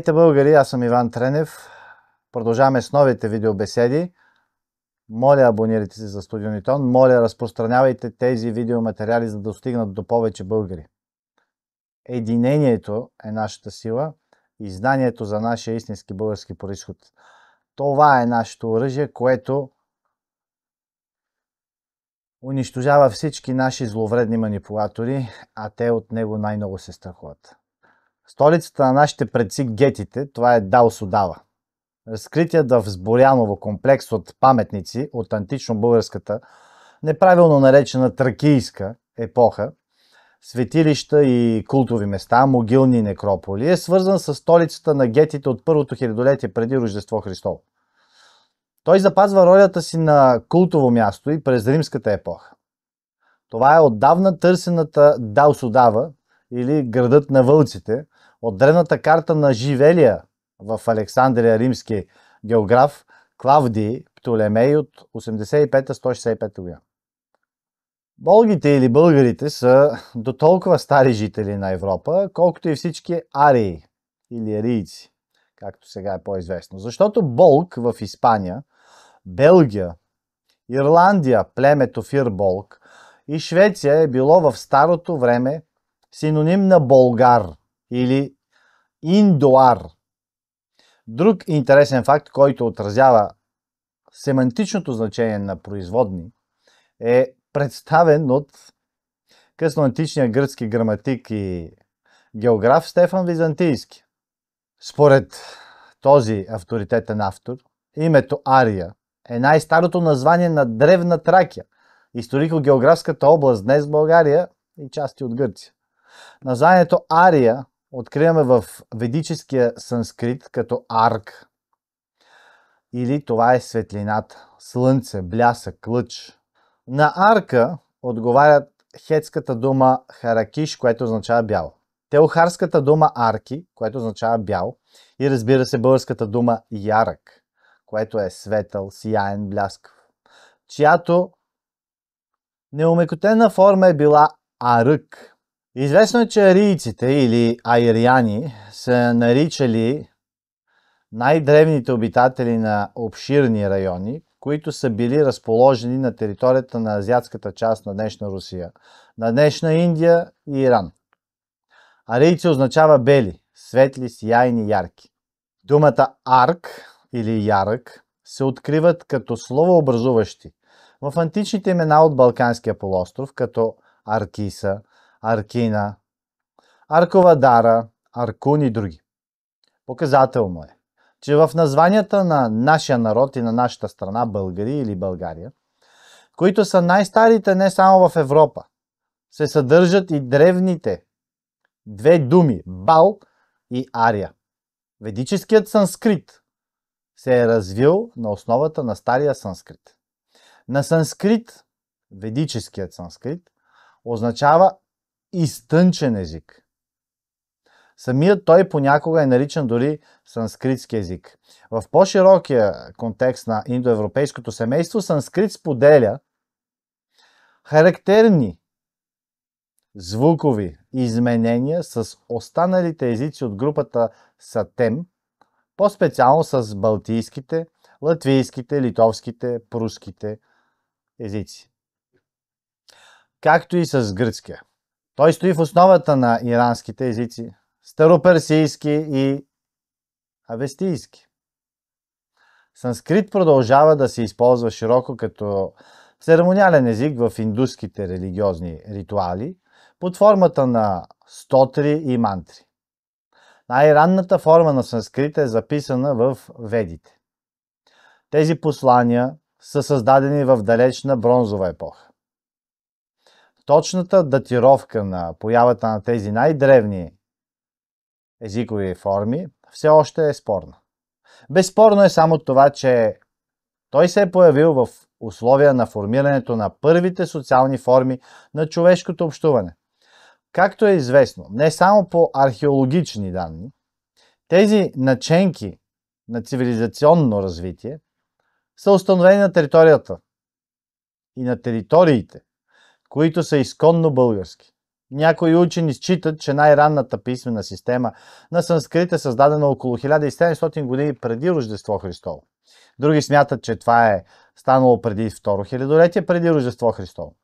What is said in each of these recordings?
Здравейте, българи! Аз съм Иван Тренев. Продължаваме с новите видеобеседи. Моля, абонирайте се за Студионитон. Моля, разпространявайте тези видеоматериали, за да достигнат до повече българи. Единението е нашата сила и знанието за нашия истински български происход. Това е нашето оръжие, което унищожава всички наши зловредни манипулатори, а те от него най-много се страхуват. Столицата на нашите предци гетите, това е Дал Судава. в Сборяново комплекс от паметници от антично-българската, неправилно наречена тракийска епоха, светилища и култови места, могилни некрополи, е свързан с столицата на гетите от първото хилядолетие преди Рождество Христово. Той запазва ролята си на култово място и през римската епоха. Това е отдавна търсената Далсудава или градът на вълците – от древната карта на Живелия в Александрия римски географ Клавди Птолемей от 85-165 година. Болгите или българите са до толкова стари жители на Европа, колкото и всички арии или арийци, както сега е по-известно. Защото Болк в Испания, Белгия, Ирландия, племето Фирболк и Швеция е било в старото време синоним на болгар – или индоар. Друг интересен факт, който отразява семантичното значение на производни, е представен от късноантичния гръцки граматик и географ Стефан Византийски. Според този авторитетен автор, името Ария е най-старото название на Древна Тракия, историко-географската област днес в България и части от Гърция. Названието Ария откриваме в ведическия санскрит като арк. Или това е светлината, слънце, блясък, лъч. На арка отговарят хетската дума харакиш, което означава бял. Телхарската дума арки, което означава бял. И разбира се българската дума ярък, което е светъл, сияен, бляскав. Чиято неумекотена форма е била арък. Известно е, че арийците или айрияни са наричали най-древните обитатели на обширни райони, които са били разположени на територията на азиатската част на днешна Русия, на днешна Индия и Иран. Арийци означава бели, светли, сияйни, ярки. Думата арк или ярък се откриват като словообразуващи в античните имена от Балканския полуостров, като Аркиса, Аркина, Аркова дара, Аркун и други. Показателно е, че в названията на нашия народ и на нашата страна, българи или България, които са най-старите не само в Европа, се съдържат и древните две думи – бал и ария. Ведическият санскрит се е развил на основата на стария санскрит. На санскрит, ведическият санскрит, означава изтънчен език. Самият той понякога е наричан дори санскритски език. В по-широкия контекст на индоевропейското семейство санскрит споделя характерни звукови изменения с останалите езици от групата Сатем, по-специално с балтийските, латвийските, литовските, пруските езици. Както и с гръцкия. Той стои в основата на иранските езици староперсийски и авестийски. Санскрит продължава да се използва широко като церемониален език в индуските религиозни ритуали под формата на стотри и мантри. Най-ранната форма на санскрит е записана в Ведите. Тези послания са създадени в далечна бронзова епоха. Точната датировка на появата на тези най-древни езикови форми все още е спорна. Безспорно е само това, че той се е появил в условия на формирането на първите социални форми на човешкото общуване. Както е известно, не само по археологични данни, тези наченки на цивилизационно развитие са установени на територията и на териториите които са изконно български. Някои учени считат, че най-ранната писмена система на санскрит е създадена около 1700 години преди Рождество Христово. Други смятат, че това е станало преди второ хилядолетие, преди Рождество Христово.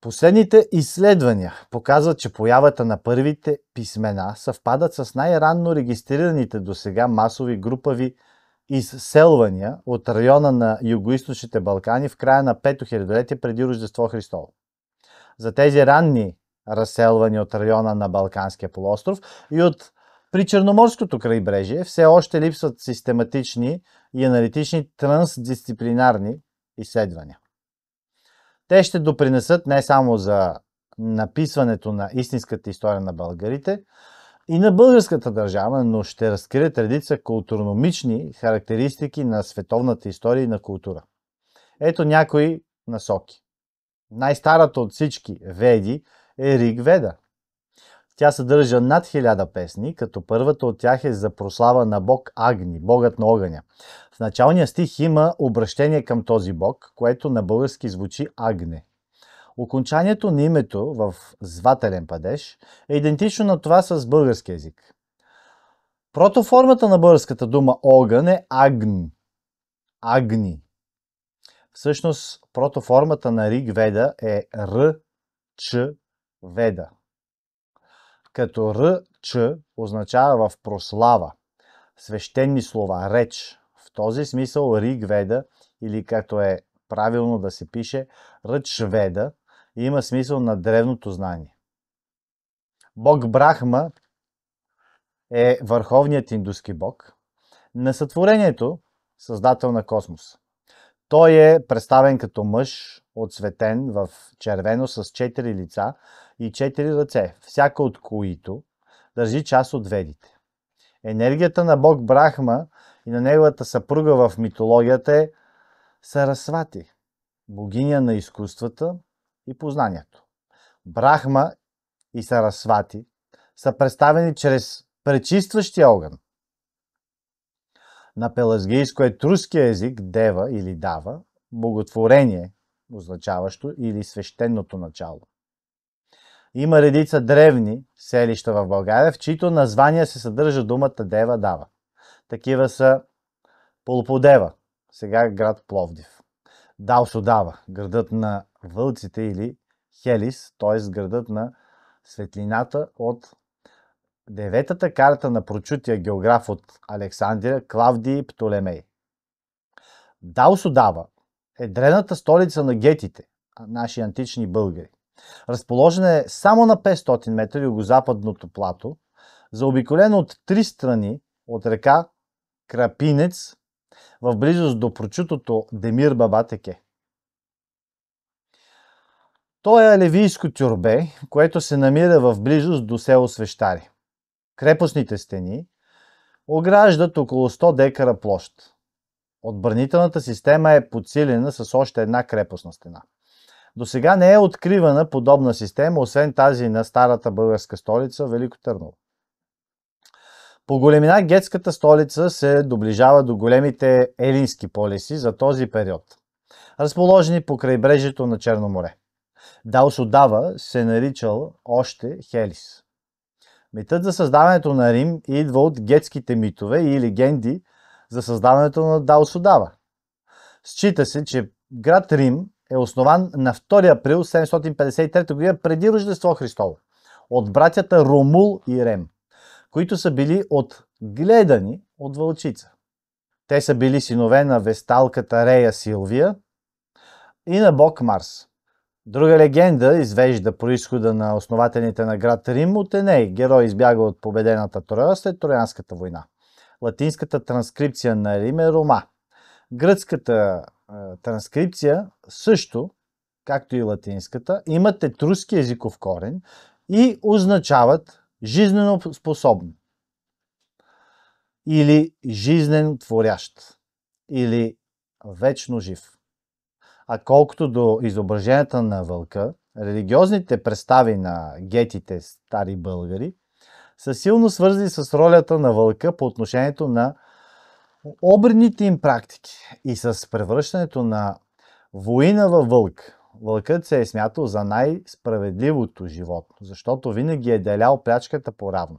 Последните изследвания показват, че появата на първите писмена съвпадат с най-ранно регистрираните до сега масови групави изселвания от района на югоисточните Балкани в края на 5 хилядолетие преди Рождество Христово за тези ранни разселвани от района на Балканския полуостров и от при Черноморското крайбрежие все още липсват систематични и аналитични трансдисциплинарни изследвания. Те ще допринесат не само за написването на истинската история на българите и на българската държава, но ще разкрият редица културномични характеристики на световната история и на култура. Ето някои насоки. Най-старата от всички Веди е Риг Веда. Тя съдържа над хиляда песни, като първата от тях е за прослава на бог Агни, богът на огъня. В началния стих има обращение към този бог, което на български звучи Агне. Окончанието на името в звателен падеж е идентично на това с български язик. Протоформата на българската дума огън е агн. Агни. Всъщност, протоформата на Риг Веда е Р, Ч, Веда. Като Р, Ч означава в прослава, свещени слова, реч. В този смисъл Риг Веда, или както е правилно да се пише, Ръч Веда, има смисъл на древното знание. Бог Брахма е върховният индуски бог на сътворението, създател на космоса. Той е представен като мъж, оцветен в червено с четири лица и четири ръце, всяка от които държи част от ведите. Енергията на бог Брахма и на неговата съпруга в митологията е Сарасвати, богиня на изкуствата и познанието. Брахма и Сарасвати са представени чрез пречистващия огън, на пелазгийско е труския език дева или дава – боготворение, означаващо или свещеното начало. Има редица древни селища в България, в чието названия се съдържа думата Дева Дава. Такива са Полподева, сега град Пловдив. Далсодава, градът на вълците или Хелис, т.е. градът на светлината от Деветата карта на прочутия географ от Александрия Клавдий Птолемей. Далсодава е древната столица на гетите, наши антични българи. Разположена е само на 500 метра югозападното плато, заобиколено от три страни от река Крапинец в близост до прочутото Демир Бабатеке. То е левийско тюрбе, което се намира в близост до село Свещари крепостните стени ограждат около 100 декара площ. Отбранителната система е подсилена с още една крепостна стена. До сега не е откривана подобна система, освен тази на старата българска столица Велико Търново. По големина гетската столица се доближава до големите елински полеси за този период, разположени по крайбрежието на Черно море. Даос отдава се наричал още Хелис. Митът за създаването на Рим идва от гетските митове и легенди за създаването на Даосудава. Счита се, че град Рим е основан на 2 април 753 г. преди Рождество Христово от братята Ромул и Рем, които са били отгледани от вълчица. Те са били синове на весталката Рея Силвия и на бог Марс. Друга легенда извежда происхода на основателите на град Рим от Еней. Герой избяга от победената Троя след Троянската война. Латинската транскрипция на Рим е Рома. Гръцката е, транскрипция също, както и латинската, имат етруски езиков корен и означават жизнено способен или жизнен творящ или вечно жив. А колкото до изображенията на вълка, религиозните представи на гетите стари българи са силно свързани с ролята на вълка по отношението на обредните им практики и с превръщането на воина във вълк. Вълкът се е смятал за най-справедливото животно, защото винаги е делял прячката по-равно.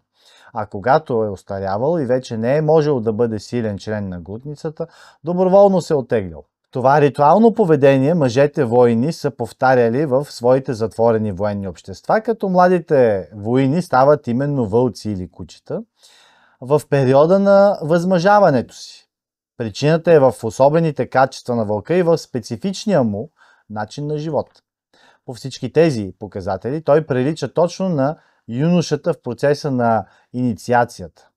А когато е остарявал и вече не е можел да бъде силен член на глутницата, доброволно се е отеглял. Това ритуално поведение мъжете войни са повтаряли в своите затворени военни общества, като младите войни стават именно вълци или кучета в периода на възмъжаването си. Причината е в особените качества на вълка и в специфичния му начин на живот. По всички тези показатели той прилича точно на юношата в процеса на инициацията.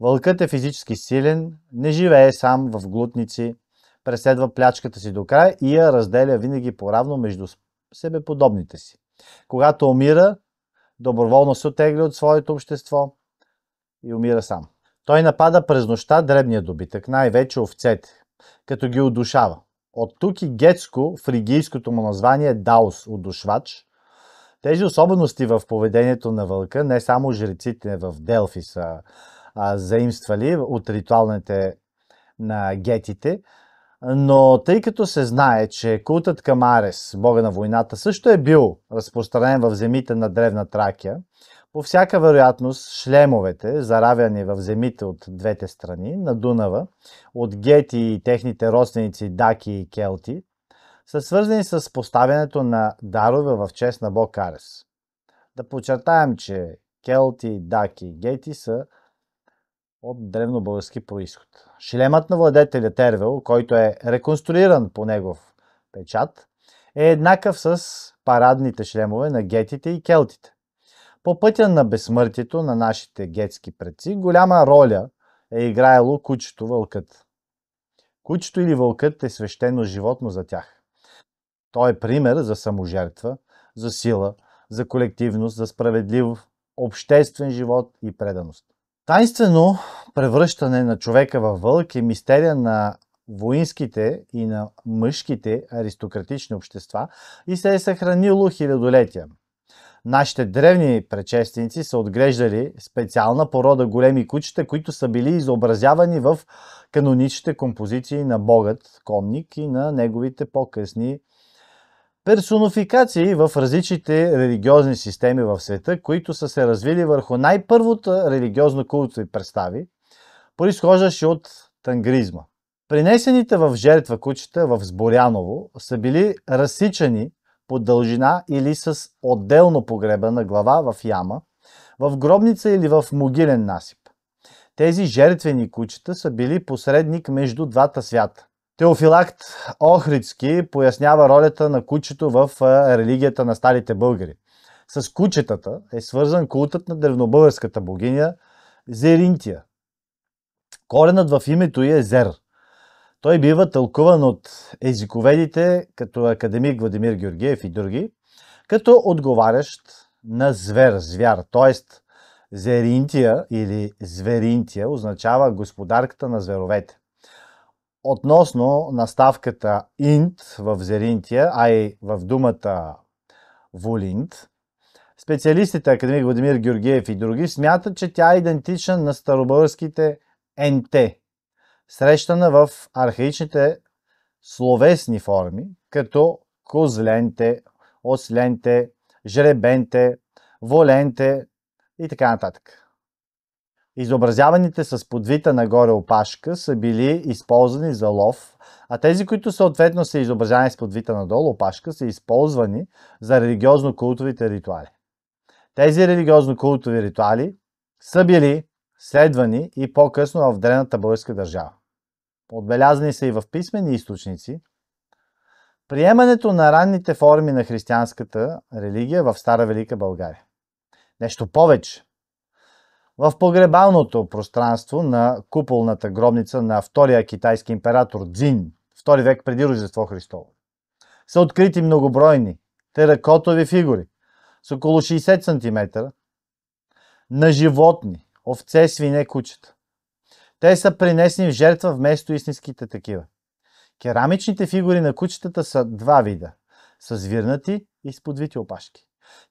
Вълкът е физически силен, не живее сам в глутници – преследва плячката си до край и я разделя винаги по-равно между себеподобните си. Когато умира, доброволно се отегли от своето общество и умира сам. Той напада през нощта дребния добитък, най-вече овцете, като ги удушава. От тук и гетско, фригийското му название е Даус, удушвач. Тези особености в поведението на вълка, не само жреците в Делфи са а, заимствали от ритуалните на гетите, но тъй като се знае, че култът към Арес, бога на войната, също е бил разпространен в земите на Древна Тракия, по всяка вероятност шлемовете, заравяни в земите от двете страни на Дунава, от гети и техните родственици даки и келти, са свързани с поставянето на дарове в чест на бог Арес. Да подчертаем, че келти, даки и гети са от древнобългарски происход. Шлемът на владетеля Тервел, който е реконструиран по негов печат, е еднакъв с парадните шлемове на гетите и келтите. По пътя на безсмъртието на нашите гетски предци голяма роля е играело кучето вълкът. Кучето или вълкът е свещено животно за тях. Той е пример за саможертва, за сила, за колективност, за справедлив обществен живот и преданост. Тайнствено превръщане на човека във вълк е мистерия на воинските и на мъжките аристократични общества и се е съхранило хилядолетия. Нашите древни предшественици са отглеждали специална порода големи кучета, които са били изобразявани в каноничните композиции на богът конник и на неговите по-късни персонификации в различните религиозни системи в света, които са се развили върху най-първото религиозно култови представи, произхождащи от тангризма. Принесените в жертва кучета в Сборяново са били разсичани по дължина или с отделно погребана глава в яма, в гробница или в могилен насип. Тези жертвени кучета са били посредник между двата свята Теофилакт Охридски пояснява ролята на кучето в религията на старите българи. С кучетата е свързан култът на древнобългарската богиня Зеринтия. Коренът в името й е Зер. Той бива тълкуван от езиковедите, като академик Владимир Георгиев и други, като отговарящ на звер, звяр, т.е. Зеринтия или Зверинтия означава господарката на зверовете относно наставката int в Зеринтия, а и в думата волинт, специалистите академик Владимир Георгиев и други смятат, че тя е идентична на старобългарските НТ, срещана в архаичните словесни форми, като козленте, осленте, жребенте, воленте и така нататък. Изобразяваните с подвита нагоре опашка са били използвани за лов, а тези, които съответно са изобразявани с подвита надолу опашка, са използвани за религиозно-култовите ритуали. Тези религиозно-култови ритуали са били следвани и по-късно в древната българска държава. Отбелязани са и в писмени източници. Приемането на ранните форми на християнската религия в Стара Велика България. Нещо повече – в погребалното пространство на куполната гробница на втория китайски император Дзин, втори век преди Рождество Христово, са открити многобройни теракотови фигури с около 60 см на животни, овце, свине, кучета. Те са принесени в жертва вместо истинските такива. Керамичните фигури на кучетата са два вида – с вирнати и с подвити опашки.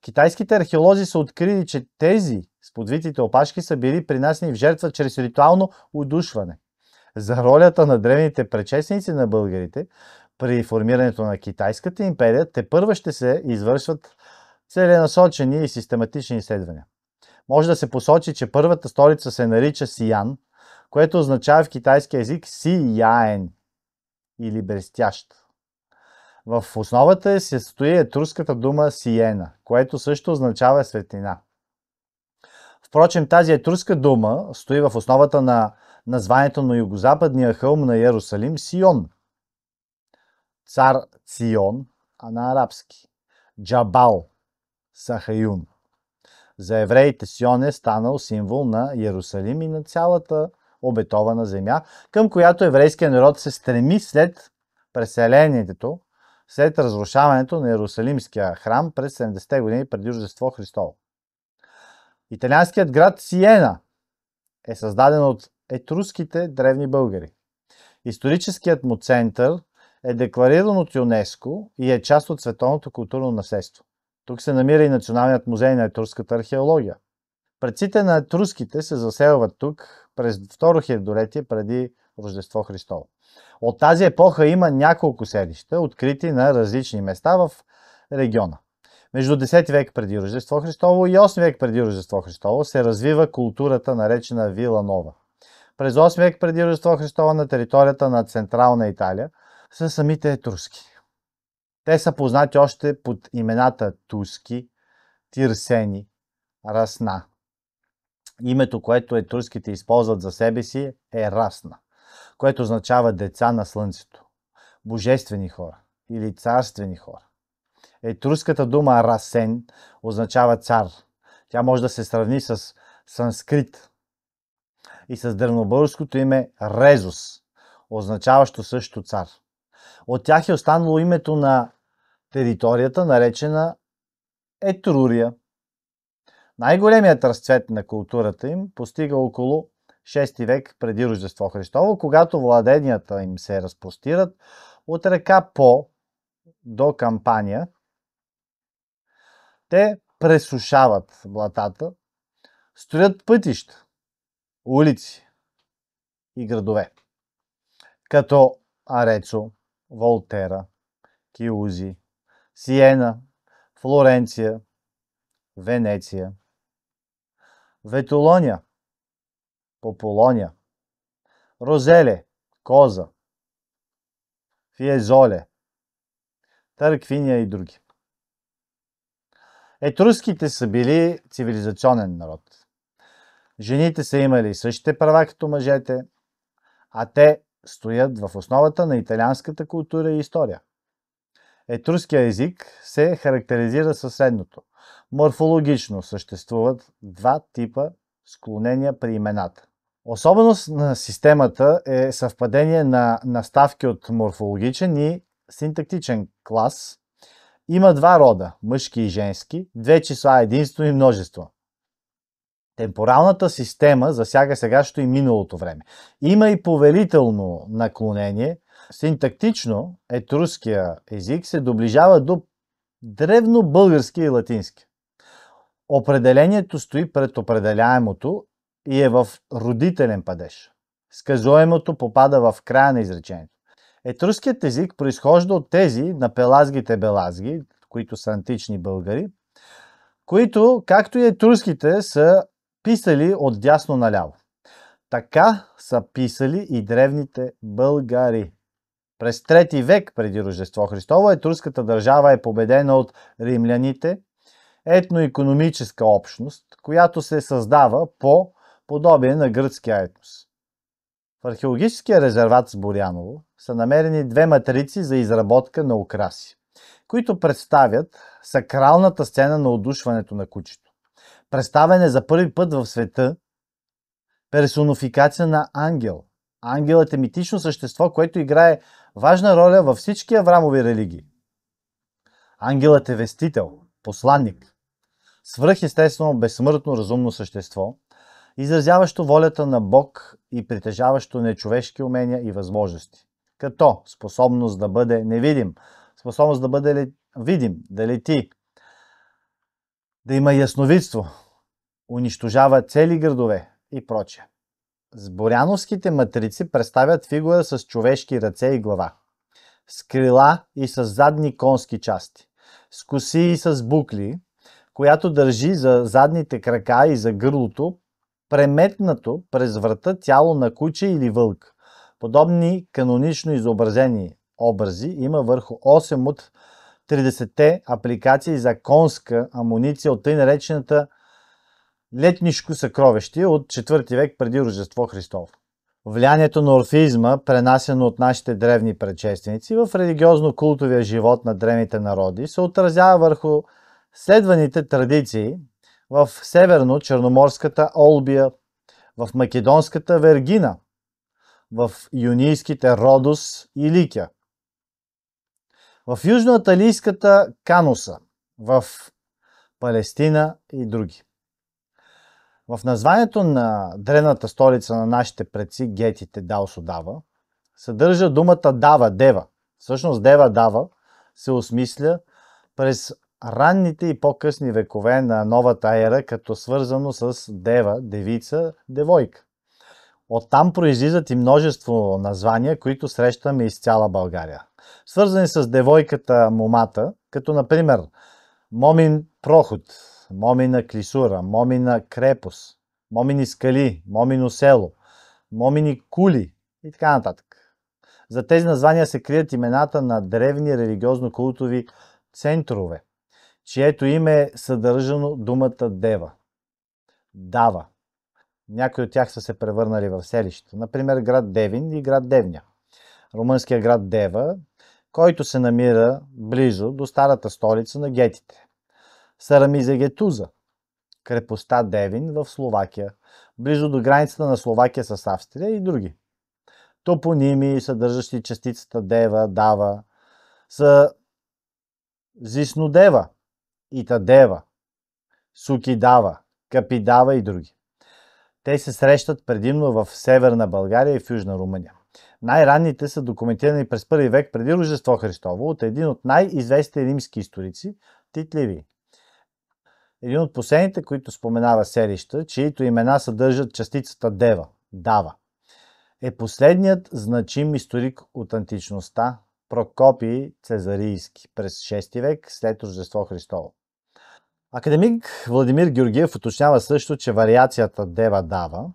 Китайските археолози са открили, че тези Сподвитите опашки са били принасени в жертва чрез ритуално удушване. За ролята на древните предшественици на българите при формирането на Китайската империя те първа ще се извършват целенасочени и систематични изследвания. Може да се посочи, че първата столица се нарича Сиян, което означава в китайски язик сияен или брестящ. В основата се стои етруската дума Сиена, което също означава светлина. Впрочем, тази етруска дума стои в основата на названието на югозападния хълм на Иерусалим Сион. Цар Сион, а на арабски. Джабал, Сахаюн. За евреите Сион е станал символ на Иерусалим и на цялата обетована земя, към която еврейския народ се стреми след преселението, след разрушаването на Иерусалимския храм през 70-те години преди Рождество Христово. Италианският град Сиена е създаден от етруските древни българи. Историческият му център е деклариран от ЮНЕСКО и е част от световното културно наследство. Тук се намира и Националният музей на етруската археология. Предците на етруските се заселват тук през второ хилядолетие преди Рождество Христово. От тази епоха има няколко селища, открити на различни места в региона. Между 10 век преди Рождество Христово и 8 век преди Рождество Христово се развива културата наречена Вила Нова. През 8 век преди Рождество Христово на територията на Централна Италия са самите етруски. Те са познати още под имената Туски, Тирсени, Расна. Името, което етруските използват за себе си е Расна, което означава деца на слънцето, божествени хора или царствени хора. Етруската дума расен означава цар. Тя може да се сравни с санскрит и с дърнобългарското име Резус, означаващо също цар. От тях е останало името на територията, наречена Етрурия. Най-големият разцвет на културата им постига около 6 век преди Рождество Христово, когато владенията им се разпростират от река По до Кампания, те пресушават блатата, строят пътища, улици и градове. Като Арецо, Волтера, Киузи, Сиена, Флоренция, Венеция, Ветолония, Пополония, Розеле, Коза, Фиезоле, Търквиния и други. Етруските са били цивилизационен народ. Жените са имали същите права като мъжете, а те стоят в основата на италианската култура и история. Етруския език се характеризира със следното. Морфологично съществуват два типа склонения при имената. Особеност на системата е съвпадение на наставки от морфологичен и синтактичен клас, има два рода – мъжки и женски, две числа е – единство и множество. Темпоралната система засяга сегашното и миналото време. Има и поверително наклонение. Синтактично етруския език се доближава до древно-български и латински. Определението стои пред определяемото и е в родителен падеж. Сказуемото попада в края на изречението. Етруският език произхожда от тези на пелазгите белазги, които са антични българи, които, както и етруските, са писали от дясно наляво. Така са писали и древните българи. През 3 век преди Рождество Христово етруската държава е победена от римляните, етноекономическа общност, която се създава по подобие на гръцкия етнос. В археологическия резерват с Боряново са намерени две матрици за изработка на украси, които представят сакралната сцена на одушването на кучето. Представен е за първи път в света персонификация на ангел. Ангелът е митично същество, което играе важна роля във всички аврамови религии. Ангелът е вестител, посланник, свръхестествено безсмъртно разумно същество – изразяващо волята на Бог и притежаващо нечовешки умения и възможности. Като способност да бъде невидим, способност да бъде видим, да лети, да има ясновидство, унищожава цели градове и прочее. Сборяновските матрици представят фигура с човешки ръце и глава, с крила и с задни конски части, с коси и с букли, която държи за задните крака и за гърлото преметнато през врата тяло на куче или вълк. Подобни канонично изобразени образи има върху 8 от 30-те апликации за конска амуниция от тъй наречената летнишко съкровище от 4 век преди Рождество Христов. Влиянието на орфизма, пренасено от нашите древни предшественици в религиозно-култовия живот на древните народи, се отразява върху следваните традиции, в северно-черноморската Олбия, в македонската Вергина, в юнийските Родос и Ликя. в южноаталийската Кануса, в Палестина и други. В названието на древната столица на нашите предци, гетите Даосо Дава, съдържа думата Дава, Дева. Всъщност Дева Дава се осмисля през ранните и по-късни векове на новата ера, като свързано с дева, девица, девойка. Оттам произлизат и множество названия, които срещаме из цяла България. Свързани с девойката момата, като например момин проход, момина клисура, момина Крепос, момини скали, момино село, момини кули и така нататък. За тези названия се крият имената на древни религиозно-култови центрове – чието име е съдържано думата Дева. Дава. Някои от тях са се превърнали в селища. Например, град Девин и град Девня. Румънският град Дева, който се намира близо до старата столица на гетите. Сарамиза Гетуза, крепостта Девин в Словакия, близо до границата на Словакия с Австрия и други. Топоними, съдържащи частицата Дева, Дава, са Зиснодева, Итадева, Сукидава, Капидава и други. Те се срещат предимно в Северна България и в Южна Румъния. Най-ранните са документирани през първи век преди Рождество Христово от един от най-известните римски историци Тит Ливий. Един от последните, които споменава селища, чието имена съдържат частицата Дева, Дава, е последният значим историк от античността, Прокопи Цезарийски през 6 век след Рождество Христово. Академик Владимир Георгиев уточнява също, че вариацията Дева Дава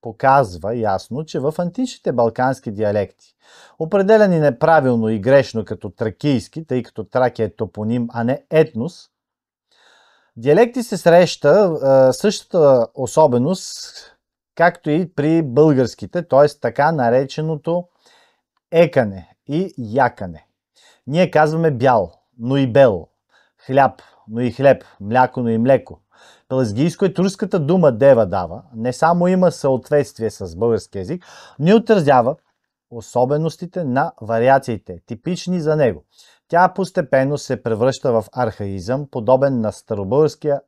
показва ясно, че в античните балкански диалекти, определени неправилно и грешно като тракийски, тъй като Тракия е топоним, а не етнос, диалекти се среща е, същата особеност, както и при българските, т.е. така нареченото екане, и якане. Ние казваме бял, но и бел, хляб, но и хлеб, мляко, но и млеко. Пелезгийско е турската дума дева дава не само има съответствие с български язик, но и отразява особеностите на вариациите, типични за него. Тя постепенно се превръща в архаизъм, подобен на старобългарския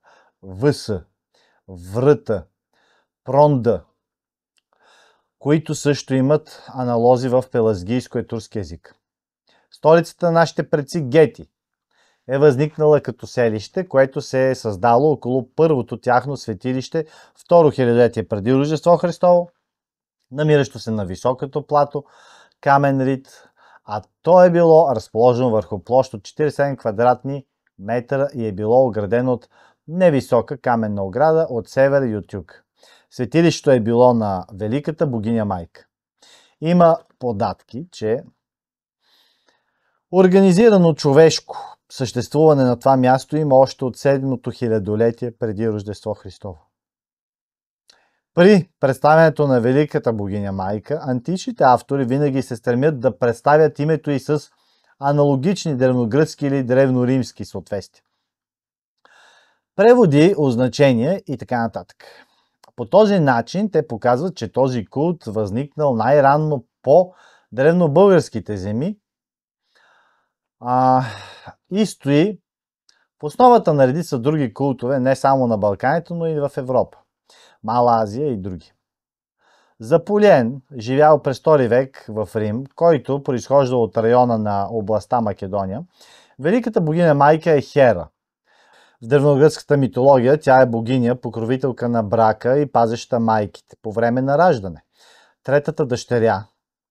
въс, врата, пронда, които също имат аналози в пелазгийско и турски език. Столицата на нашите предци Гети е възникнала като селище, което се е създало около първото тяхно светилище, второ хилядолетие преди Рождество Христово, намиращо се на високото плато, камен рит, а то е било разположено върху площ от 47 квадратни метра и е било оградено от невисока каменна ограда от север и от юг. Светилището е било на Великата богиня Майка. Има податки, че организирано човешко съществуване на това място има още от 7-то хилядолетие преди Рождество Христово. При представянето на Великата богиня Майка, античните автори винаги се стремят да представят името и с аналогични древногръцки или древноримски съответствия. Преводи, означения и така нататък. По този начин те показват, че този култ възникнал най-ранно по древнобългарските земи а, и стои в основата на редица други култове, не само на Балканите, но и в Европа, Мала Азия и други. Заполен живял през 2 век в Рим, който произхожда от района на областта Македония. Великата богиня майка е Хера – в древногръцката митология тя е богиня, покровителка на брака и пазеща майките по време на раждане. Третата дъщеря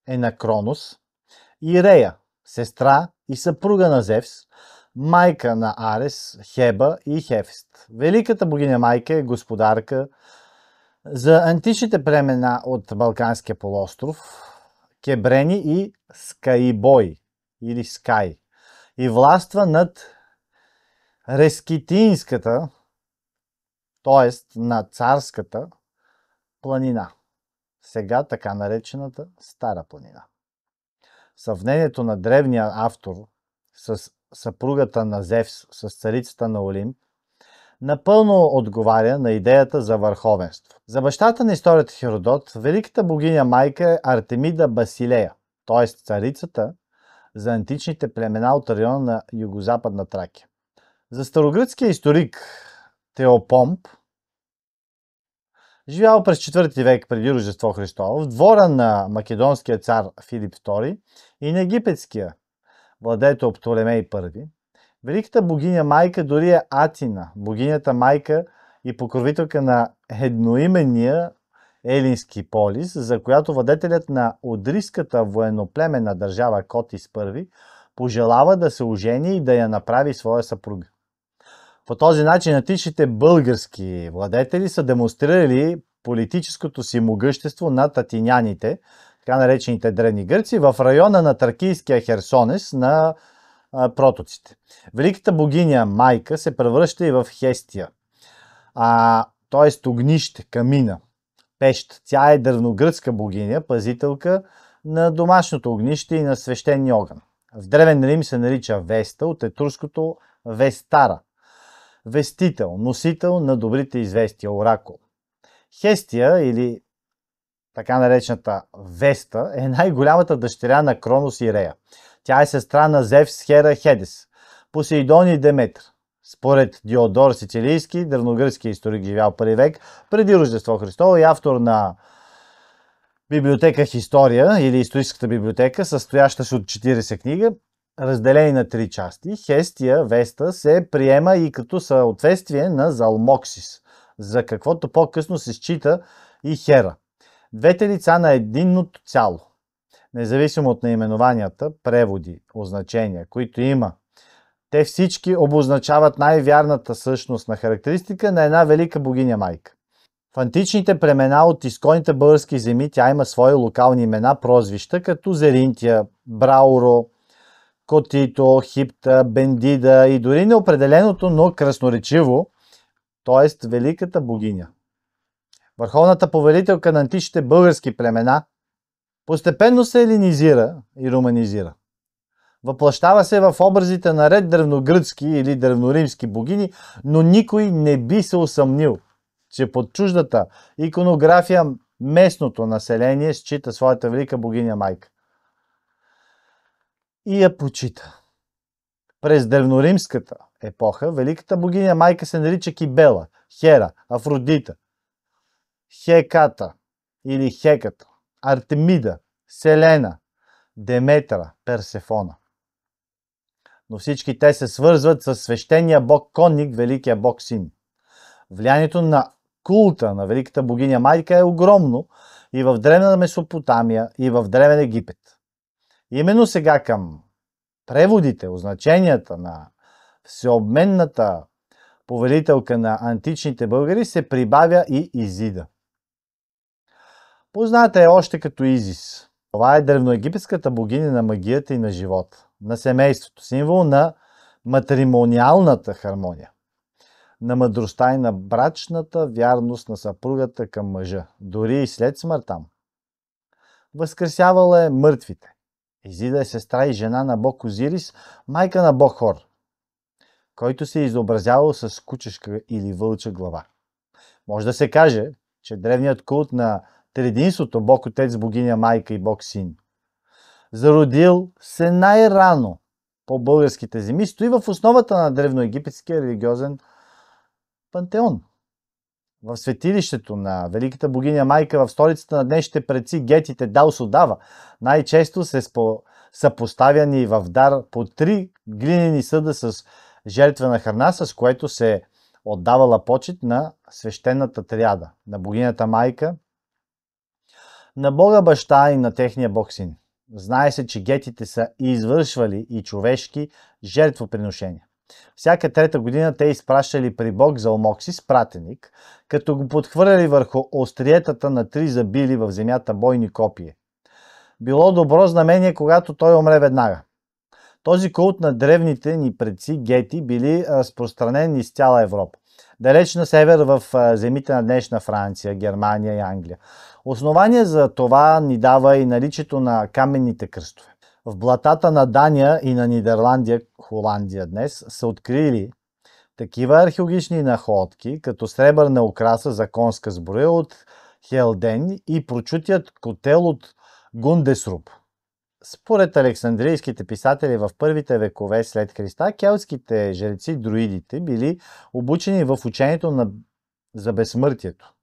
е на Кронос и Рея, сестра и съпруга на Зевс, майка на Арес, Хеба и Хефест. Великата богиня майка е господарка за античните племена от Балканския полуостров, Кебрени и Скайбой или Скай и властва над Рескитинската, т.е. на царската планина, сега така наречената Стара планина. Съвнението на древния автор с съпругата на Зевс, с царицата на Олимп, напълно отговаря на идеята за върховенство. За бащата на историята Херодот, великата богиня майка е Артемида Басилея, т.е. царицата за античните племена от района на югозападна Тракия. За старогръцкия историк Теопомп, живял през 4 век преди Рождество Христово, в двора на македонския цар Филип II и на египетския владетел Птолемей I, великата богиня майка дори е Атина, богинята майка и покровителка на едноимения елински полис, за която владетелят на Одриската военноплеменна държава Котис I пожелава да се ожени и да я направи своя съпруга. По този начин античните български владетели са демонстрирали политическото си могъщество над атиняните, така наречените древни гърци, в района на Тракийския Херсонес на протоците. Великата богиня Майка се превръща и в Хестия, а, т.е. огнище, камина, пещ. Тя е древногръцка богиня, пазителка на домашното огнище и на свещения огън. В Древен Рим се нарича Веста от етурското Вестара, вестител, носител на добрите известия, оракул. Хестия или така наречената Веста е най-голямата дъщеря на Кронос и Рея. Тя е сестра на Зевс Хера Хедес, Посейдон и Деметр. Според Диодор Сицилийски, древногръцки историк живял първи век, преди Рождество Христово и е автор на библиотека Хистория или историческата библиотека, състояща се от 40 книга, разделени на три части, Хестия, Веста се приема и като съответствие на Залмоксис, за каквото по-късно се счита и Хера. Двете лица на единното цяло. Независимо от наименованията, преводи, означения, които има, те всички обозначават най-вярната същност на характеристика на една велика богиня майка. В античните племена от изконите български земи тя има свои локални имена, прозвища, като Зеринтия, Брауро, котито, хипта, бендида и дори неопределеното, но красноречиво, т.е. великата богиня. Върховната повелителка на античните български племена постепенно се елинизира и руманизира. Въплащава се в образите на ред древногръцки или древноримски богини, но никой не би се усъмнил, че под чуждата иконография местното население счита своята велика богиня майка и я почита. През древноримската епоха великата богиня майка се нарича Кибела, Хера, Афродита, Хеката или Хеката, Артемида, Селена, Деметра, Персефона. Но всички те се свързват с свещения бог конник, великия бог син. Влиянието на култа на великата богиня майка е огромно и в древна Месопотамия, и в древен Египет. Именно сега към преводите, означенията на всеобменната повелителка на античните българи се прибавя и Изида. Позната е още като Изис. Това е древноегипетската богиня на магията и на живота, на семейството, символ на матримониалната хармония, на мъдростта и на брачната вярност на съпругата към мъжа, дори и след смъртта му. Възкресявала е мъртвите, Изида е сестра и жена на бог Озирис, майка на бог Хор, който се е изобразявал с кучешка или вълча глава. Може да се каже, че древният култ на Тридинството, бог отец, богиня майка и бог син, зародил се най-рано по българските земи, стои в основата на древноегипетския религиозен пантеон – в светилището на Великата богиня Майка в столицата на днешните предци гетите Даусо Дава най-често се спо... са поставяни в дар по три глинени съда с жертвена храна, с което се отдавала почет на свещената триада, на богинята Майка, на бога баща и на техния бог син. Знае се, че гетите са извършвали и човешки жертвоприношения. Всяка трета година те изпращали при Бог за Омоксис пратеник, като го подхвърляли върху остриетата на три забили в земята бойни копия. Било добро знамение, когато той умре веднага. Този култ на древните ни предци Гети били разпространен из цяла Европа. Далеч на север в земите на днешна Франция, Германия и Англия. Основание за това ни дава и наличието на каменните кръстове. В блатата на Дания и на Нидерландия, Холандия днес, са открили такива археологични находки, като сребърна украса за конска сброя от Хелден и прочутият котел от Гундесруб. Според александрийските писатели в първите векове след Христа, келтските жреци друидите били обучени в учението на... за безсмъртието,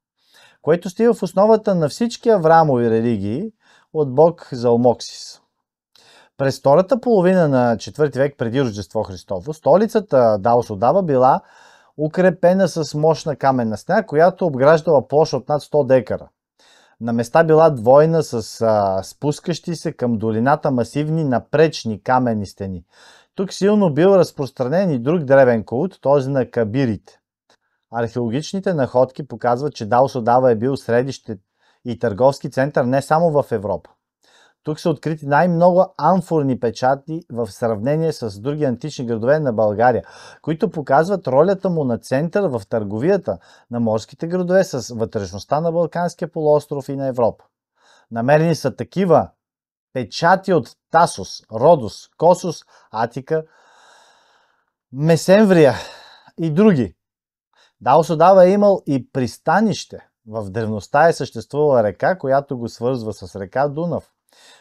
което стои в основата на всички аврамови религии от бог Залмоксис. През втората половина на 4 век преди Рождество Христово, столицата Даосодава била укрепена с мощна каменна стена, която обграждала площ от над 100 декара. На места била двойна с а, спускащи се към долината масивни напречни каменни стени. Тук силно бил разпространен и друг древен култ, този на кабирите. Археологичните находки показват, че Даосодава е бил средище и търговски център не само в Европа, тук са открити най-много амфорни печати в сравнение с други антични градове на България, които показват ролята му на център в търговията на морските градове с вътрешността на Балканския полуостров и на Европа. Намерени са такива печати от Тасос, Родос, Косос, Атика, Месемврия и други. Даосодава е имал и пристанище. В древността е съществувала река, която го свързва с река Дунав.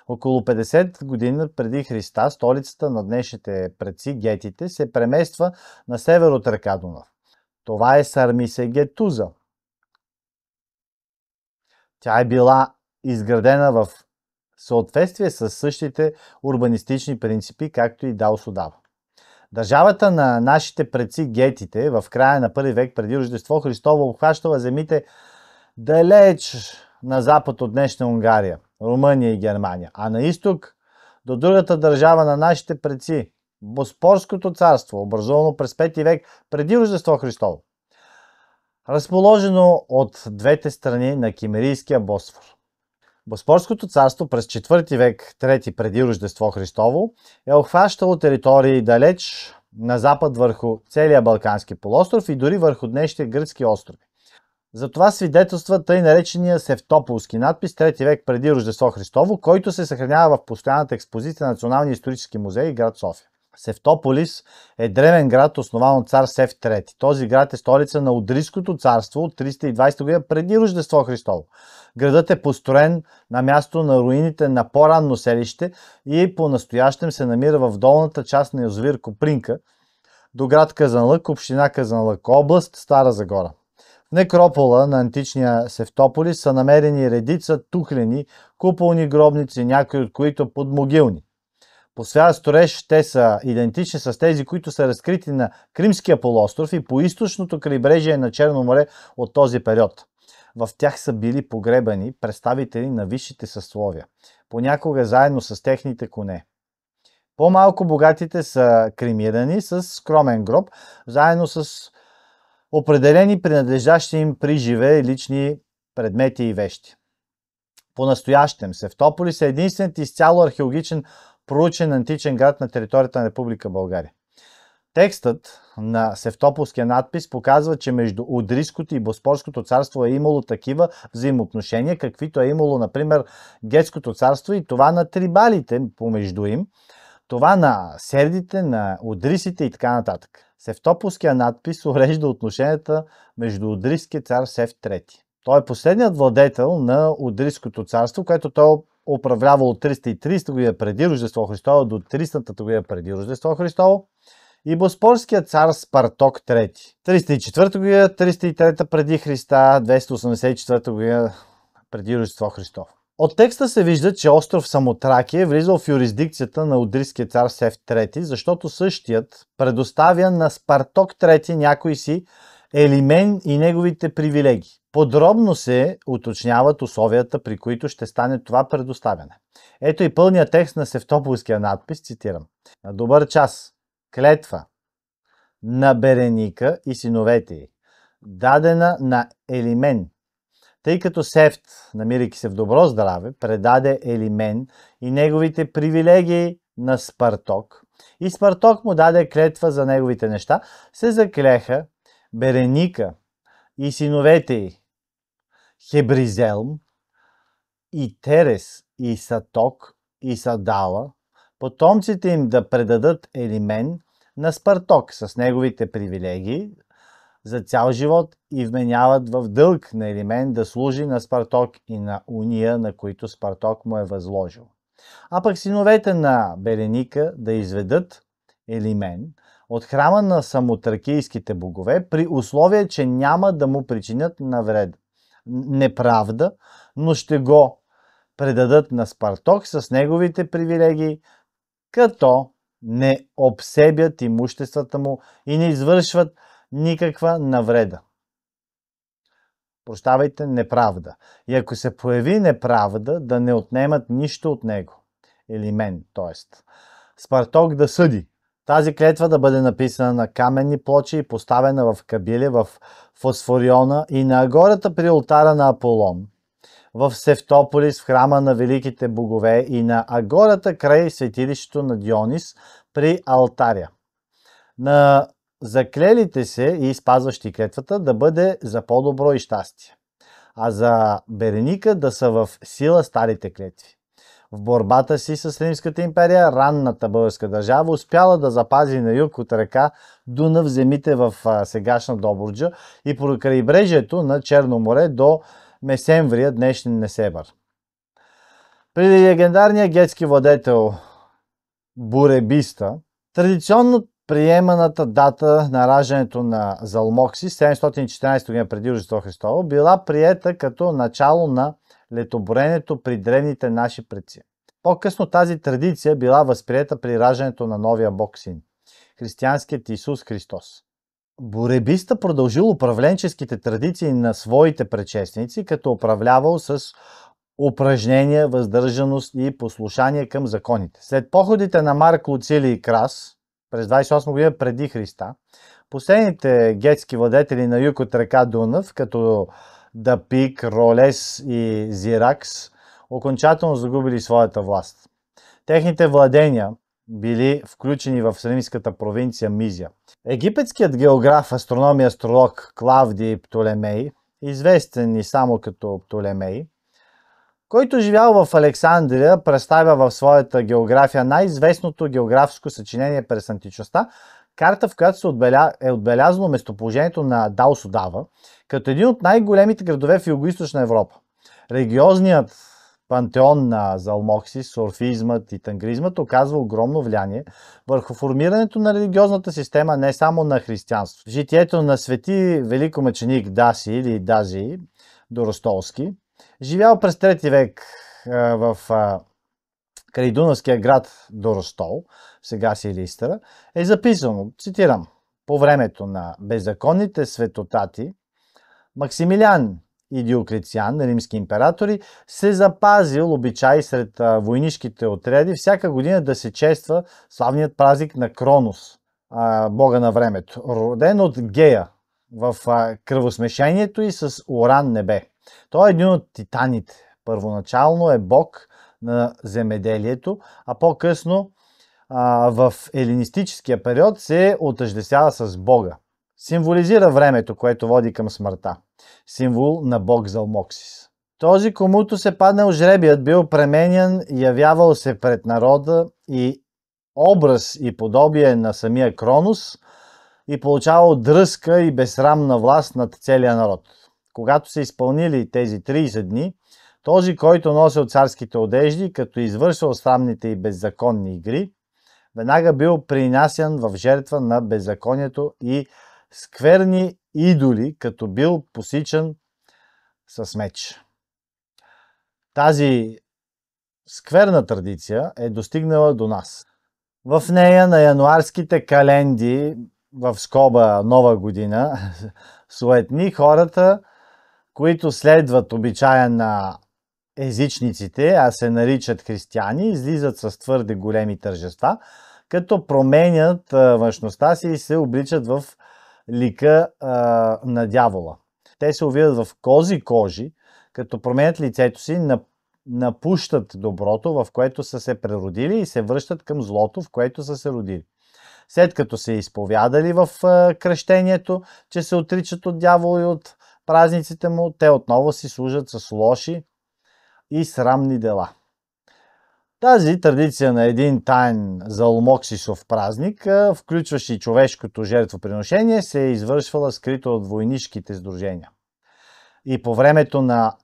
Около 50 години преди Христа столицата на днешните предци Гетите се премества на север от река Дунав. Това е Сармисе Гетуза. Тя е била изградена в съответствие с същите урбанистични принципи, както и Дао Судава. Държавата на нашите предци Гетите в края на първи век преди Рождество Христово обхващала земите далеч на запад от днешна Унгария – Румъния и Германия, а на изток до другата държава на нашите предци – Боспорското царство, образовано през 5 век преди Рождество Христово, разположено от двете страни на Кимерийския Босфор. Боспорското царство през 4 век, 3 преди Рождество Христово, е охващало територии далеч на запад върху целия Балкански полуостров и дори върху днешните гръцки острови. За това свидетелства тъй наречения Севтополски надпис 3 век преди Рождество Христово, който се съхранява в постоянната експозиция на Националния исторически музей и град София. Севтополис е древен град, основан от цар Сев III. Този град е столица на Удрийското царство от 320 година преди Рождество Христово. Градът е построен на място на руините на по-ранно селище и по-настоящем се намира в долната част на Йозвир Копринка до град Казанлък, община Казанлък, област Стара Загора. В некропола на античния Севтополис са намерени редица тухлени, куполни гробници, някои от които подмогилни. По свят стореж те са идентични с тези, които са разкрити на Кримския полуостров и по източното крайбрежие на Черно море от този период. В тях са били погребани представители на висшите съсловия, понякога заедно с техните коне. По-малко богатите са кремирани с скромен гроб, заедно с определени принадлежащи им при живе лични предмети и вещи. По-настоящем Севтополис е единственият изцяло археологичен проучен античен град на територията на Република България. Текстът на севтополския надпис показва, че между Удриското и Боспорското царство е имало такива взаимоотношения, каквито е имало, например, Гетското царство и това на трибалите помежду им, това на сердите, на удрисите и така нататък. Севтопуския надпис урежда отношенията между Удрийския цар Сев III. Той е последният владетел на Удрийското царство, което той управлява от 330 година преди Рождество Христово до 300 година преди Рождество Христово и Боспорският цар Спарток III. 304 година, 303 преди Христа, 284 година преди Рождество Христово. От текста се вижда, че остров Самотракия е влизал в юрисдикцията на Одриския цар Сев III, защото същият предоставя на Спарток III някой си елимен и неговите привилегии. Подробно се уточняват условията, при които ще стане това предоставяне. Ето и пълният текст на Севтополския надпис, цитирам. На добър час, клетва на Береника и синовете й, дадена на Елимен, тъй като Сефт, намирайки се в добро здраве, предаде Елимен и неговите привилегии на Спарток, и Спарток му даде клетва за неговите неща, се заклеха Береника и синовете й, Хебризелм и Терес и Саток и Садала, потомците им да предадат Елимен на Спарток с неговите привилегии, за цял живот и вменяват в дълг на Елимен да служи на Спарток и на уния, на които Спарток му е възложил. А пък синовете на Береника да изведат Елимен от храма на самотракийските богове при условие, че няма да му причинят навред. Неправда, но ще го предадат на Спарток с неговите привилегии, като не обсебят имуществата му и не извършват никаква навреда. Прощавайте неправда. И ако се появи неправда, да не отнемат нищо от него. Или мен, т.е. Спарток да съди. Тази клетва да бъде написана на каменни плочи и поставена в кабили, в Фосфориона и на агората при ултара на Аполон, в Севтополис, в храма на великите богове и на агората край светилището на Дионис при Алтаря. На заклелите се и спазващи клетвата да бъде за по-добро и щастие, а за Береника да са в сила старите клетви. В борбата си с Римската империя, ранната българска държава успяла да запази на юг от река Дунав земите в сегашна Добруджа и по крайбрежието на Черно море до Месемврия, днешен Несебър. При легендарния гетски владетел Буребиста, традиционно приеманата дата на раждането на Залмокси, 714 година преди Рождество Христово, била приета като начало на летоборенето при древните наши предци. По-късно тази традиция била възприета при раждането на новия бог син, християнският Исус Христос. Боребиста продължил управленческите традиции на своите предшественици, като управлявал с упражнения, въздържаност и послушание към законите. След походите на Марк Луцили и Крас, през 28 година преди Христа. Последните гетски владетели на юг от река Дунав, като Дапик, Ролес и Зиракс, окончателно загубили своята власт. Техните владения били включени в Селимската провинция Мизия. Египетският географ, астроном и астролог Клавди Птолемей, известен и само като Птолемей, който живял в Александрия, представя в своята география най-известното географско съчинение през античността, карта, в която се отбеля... е отбелязано местоположението на Даусодава, като един от най-големите градове в Юго-Источна Европа. Религиозният пантеон на Залмокси, сурфизмът и тангризмът оказва огромно влияние върху формирането на религиозната система не само на християнство. Житието на свети великомъченик Даси или Дази Доростолски Живял през трети век в Крайдунавския град Доростол, сега листа, е записано, цитирам, по времето на беззаконните светотати, Максимилиан и Диоклециан, римски императори, се запазил обичай сред войнишките отряди всяка година да се чества славният празник на Кронос, бога на времето, роден от Гея в кръвосмешението и с Оран небе. Той е един от титаните. Първоначално е бог на земеделието, а по-късно в елинистическия период се отъждествява с бога. Символизира времето, което води към смъртта. Символ на бог Залмоксис. Този, комуто се паднал жребият, бил пременен, явявал се пред народа и образ и подобие на самия Кронос и получавал дръска и безсрамна власт над целия народ когато са изпълнили тези 30 дни, този, който носил царските одежди, като извършвал срамните и беззаконни игри, веднага бил принасян в жертва на беззаконието и скверни идоли, като бил посичан с меч. Тази скверна традиция е достигнала до нас. В нея на януарските календи, в скоба нова година, суетни хората – които следват обичая на езичниците, а се наричат християни, излизат с твърде големи тържества, като променят външността си и се обличат в лика а, на дявола. Те се увидат в кози кожи, като променят лицето си, напущат доброто, в което са се преродили и се връщат към злото, в което са се родили. След като се изповядали в кръщението, че се отричат от дявола и от празниците му, те отново си служат с лоши и срамни дела. Тази традиция на един тайн за Олмоксисов празник, включващи човешкото жертвоприношение, се е извършвала скрито от войнишките сдружения. И по времето на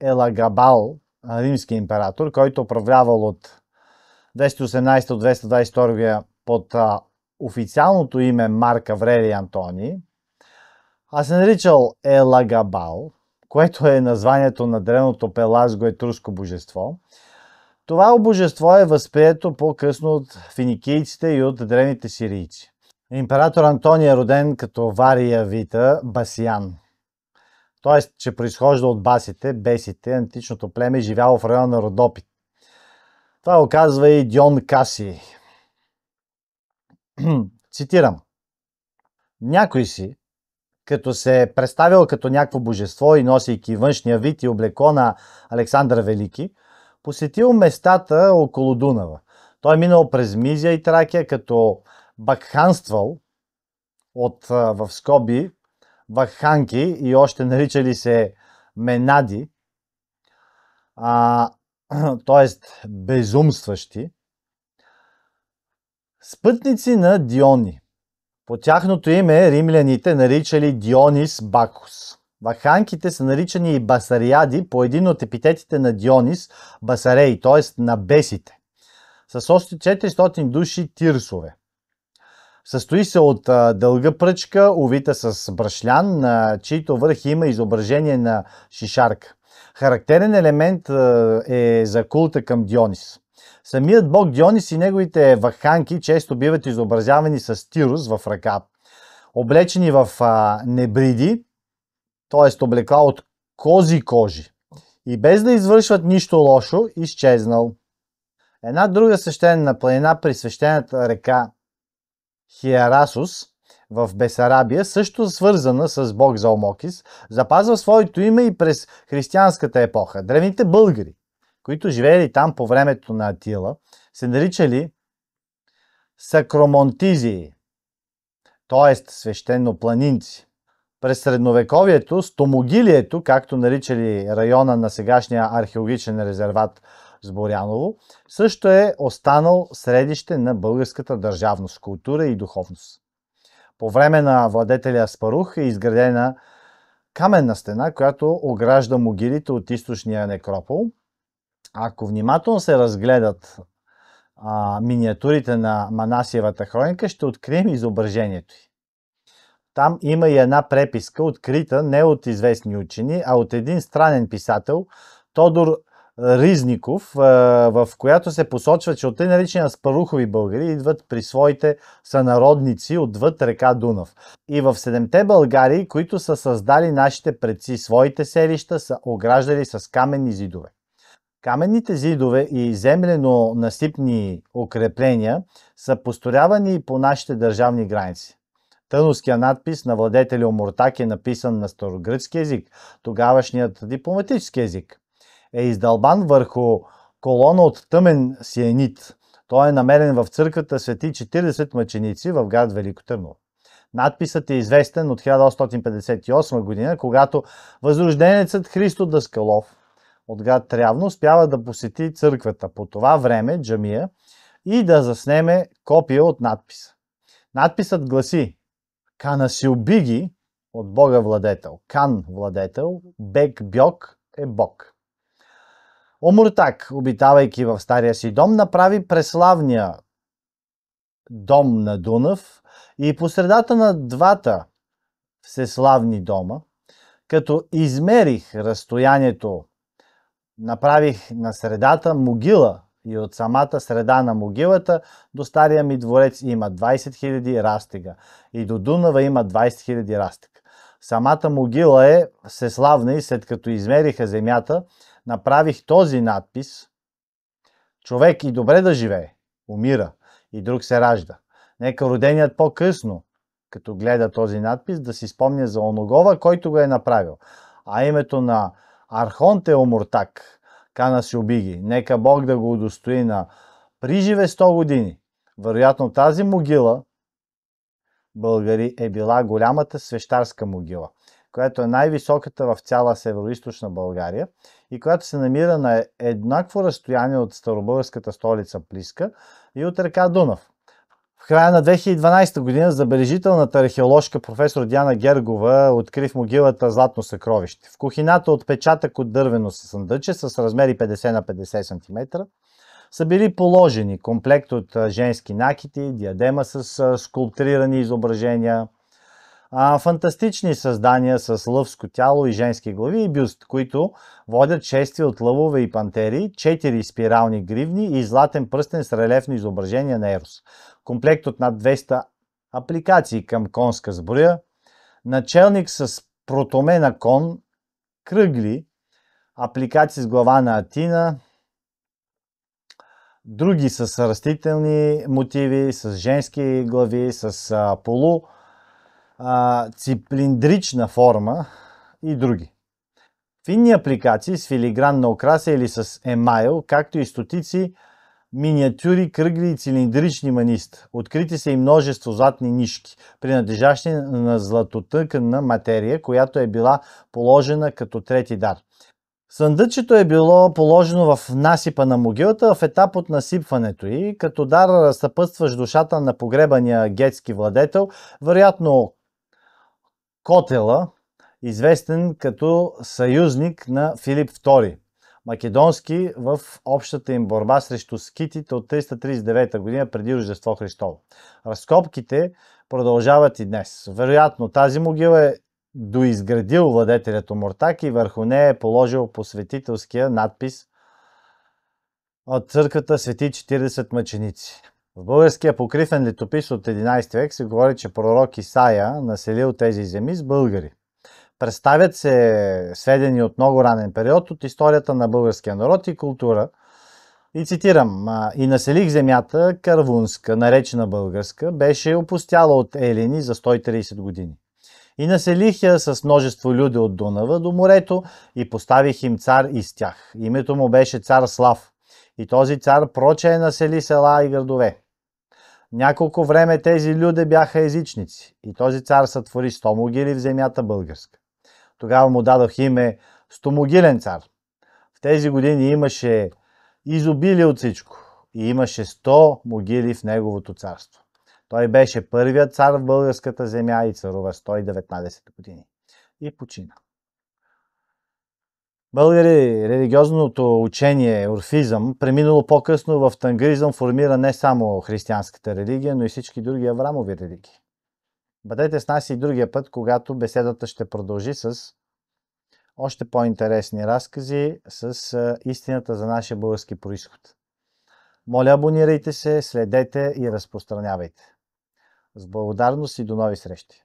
Елагабал, римски император, който управлявал от 218 до 222 под официалното име Марк Аврелий Антони, аз се наричал Елагабал, което е названието на древното пелазго-етруско божество. Това божество е възприето по-късно от финикийците и от древните сирийци. Император Антони е роден като Вария Вита Басиян. Тоест, че произхожда от басите, бесите, античното племе живяло в района на Родопит. Това оказва и Дион Каси. Цитирам. Някой си, като се е представил като някакво божество и носейки външния вид и облеко на Александър Велики, посетил местата около Дунава. Той е минал през Мизия и Тракия, като бакханствал от, в скоби, бакханки и още наричали се менади, а, т.е. безумстващи, спътници на Диони. По тяхното име римляните наричали Дионис Бакус. Ваханките са наричани и басариади по един от епитетите на Дионис – басарей, т.е. на бесите. С 400 души тирсове. Състои се от дълга пръчка, увита с брашлян, на чийто върх има изображение на шишарка. Характерен елемент е за култа към Дионис. Самият бог Дионис и неговите ваханки често биват изобразявани с тирус в ръка, облечени в а, небриди, т.е. облекла от кози кожи. И без да извършват нищо лошо, изчезнал. Една друга свещена планина при свещената река Хиарасус в Бесарабия, също свързана с бог Залмокис, запазва своето име и през християнската епоха. Древните българи които живеели там по времето на Атила, се наричали сакромонтизии, т.е. свещенопланинци. През средновековието стомогилието, както наричали района на сегашния археологичен резерват с Боряново, също е останал средище на българската държавност, култура и духовност. По време на владетеля Спарух е изградена каменна стена, която огражда могилите от източния некропол – ако внимателно се разгледат а, миниатурите на Манасиевата хроника, ще открием изображението й. Там има и една преписка, открита не от известни учени, а от един странен писател, Тодор Ризников, в която се посочва, че от тъй наричани спарухови българи идват при своите сънародници отвъд река Дунав. И в седемте българи, които са създали нашите предци, своите селища са ограждали с каменни зидове. Каменните зидове и землено насипни укрепления са построявани по нашите държавни граници. Тъновския надпис на владетеля Омуртак е написан на старогръцки език, тогавашният дипломатически език. Е издълбан върху колона от тъмен сиенит. Той е намерен в църквата Свети 40 мъченици в град Велико Търново. Надписът е известен от 1858 година, когато възрожденецът Христо Дъскалов – от град Трявно успява да посети църквата по това време, джамия, и да заснеме копия от надписа. Надписът гласи Кана Силбиги от Бога владетел. Кан владетел, Бек Бьок е Бог. Омуртак, обитавайки в стария си дом, направи преславния дом на Дунав и посредата на двата всеславни дома, като измерих разстоянието направих на средата могила и от самата среда на могилата до стария ми дворец има 20 000 растига. и до Дунава има 20 000 растига. Самата могила е всеславна и след като измериха земята, направих този надпис Човек и добре да живее, умира и друг се ражда. Нека роденият по-късно, като гледа този надпис, да си спомня за оногова, който го е направил. А името на Архонте Омуртак, кана си обиги. Нека Бог да го удостои на приживе 100 години. Вероятно тази могила, българи, е била голямата свещарска могила, която е най-високата в цяла северо България и която се намира на еднакво разстояние от старобългарската столица Плиска и от река Дунав. В края на 2012 година забележителната археоложка професор Диана Гергова откри в могилата златно съкровище. В кухината отпечатък от дървено съндъче с размери 50 на 50 см са били положени комплект от женски накити, диадема с скулптурирани изображения – а, фантастични създания с лъвско тяло и женски глави и бюст, които водят шести от лъвове и пантери, четири спирални гривни и златен пръстен с релефно изображение на Ерос. Комплект от над 200 апликации към конска сброя, началник с протомена кон, кръгли, апликации с глава на Атина, други с растителни мотиви, с женски глави, с полу, Циплиндрична форма и други. Финни апликации с филигранна окраса или с емайл, както и стотици миниатюри, кръгли и цилиндрични манист. Открити са и множество златни нишки, принадлежащи на златотъкна материя, която е била положена като трети дар. Съндъчето е било положено в насипа на могилата в етап от насипването и като дар съпътстваш душата на погребания гетски владетел, вероятно Котела, известен като съюзник на Филип II, македонски в общата им борба срещу скитите от 339 година преди Рождество Христово. Разкопките продължават и днес. Вероятно тази могила е доизградил владетелят Омортак и върху нея е положил посветителския надпис от църквата Свети 40 мъченици. В българския покривен летопис от 11 век се говори, че пророк Исаия населил тези земи с българи. Представят се сведени от много ранен период от историята на българския народ и култура. И цитирам, и населих земята Карвунска, наречена българска, беше опустяла от елени за 130 години. И населих я с множество люди от Дунава до морето и поставих им цар из тях. Името му беше цар Слав. И този цар проче е насели села и градове. Няколко време тези люди бяха езичници и този цар сътвори 100 могили в земята българска. Тогава му дадох име Стомогилен цар. В тези години имаше изобилие от всичко и имаше 100 могили в неговото царство. Той беше първият цар в българската земя и царува 119 години. И почина. Българи, религиозното учение, орфизъм, преминало по-късно в тангризъм, формира не само християнската религия, но и всички други аврамови религии. Бъдете с нас и другия път, когато беседата ще продължи с още по-интересни разкази с истината за нашия български происход. Моля, абонирайте се, следете и разпространявайте. С благодарност и до нови срещи!